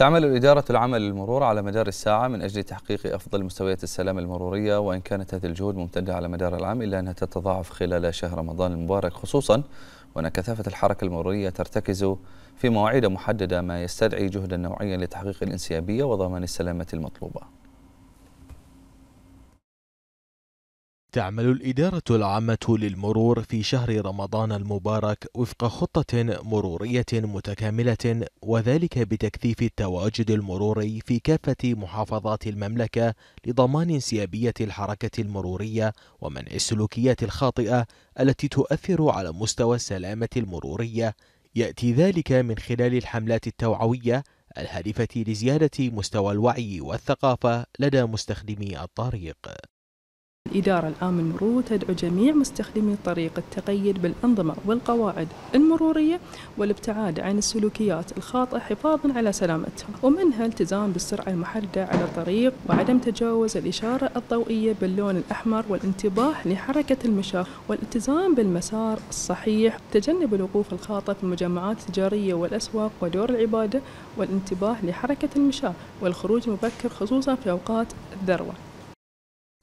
تعمل الإدارة العمل للمرور على مدار الساعة من أجل تحقيق أفضل مستويات السلامة المرورية وإن كانت هذه الجهود ممتدة على مدار العام إلا أنها تتضاعف خلال شهر رمضان المبارك خصوصا وأن كثافة الحركة المرورية ترتكز في مواعيد محددة ما يستدعي جهدا نوعيا لتحقيق الانسيابية وضمان السلامة المطلوبة تعمل الإدارة العامة للمرور في شهر رمضان المبارك وفق خطة مرورية متكاملة وذلك بتكثيف التواجد المروري في كافة محافظات المملكة لضمان انسيابية الحركة المرورية ومنع السلوكيات الخاطئة التي تؤثر على مستوى السلامة المرورية يأتي ذلك من خلال الحملات التوعوية الهادفة لزيادة مستوى الوعي والثقافة لدى مستخدمي الطريق الإدارة العام للمرور تدعو جميع مستخدمي الطريق التقيد بالأنظمة والقواعد المرورية والابتعاد عن السلوكيات الخاطئة حفاظا على سلامتهم ومنها التزام بالسرعة المحددة على الطريق وعدم تجاوز الإشارة الضوئية باللون الأحمر والانتباه لحركة المشاة والالتزام بالمسار الصحيح تجنب الوقوف الخاطئ في المجمعات التجارية والأسواق ودور العبادة والانتباه لحركة المشاة والخروج مبكر خصوصا في أوقات الذروة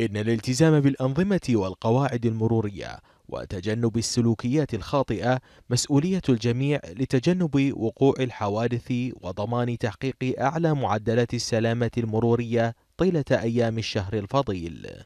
إن الالتزام بالأنظمة والقواعد المرورية وتجنب السلوكيات الخاطئة مسؤولية الجميع لتجنب وقوع الحوادث وضمان تحقيق أعلى معدلات السلامة المرورية طيلة أيام الشهر الفضيل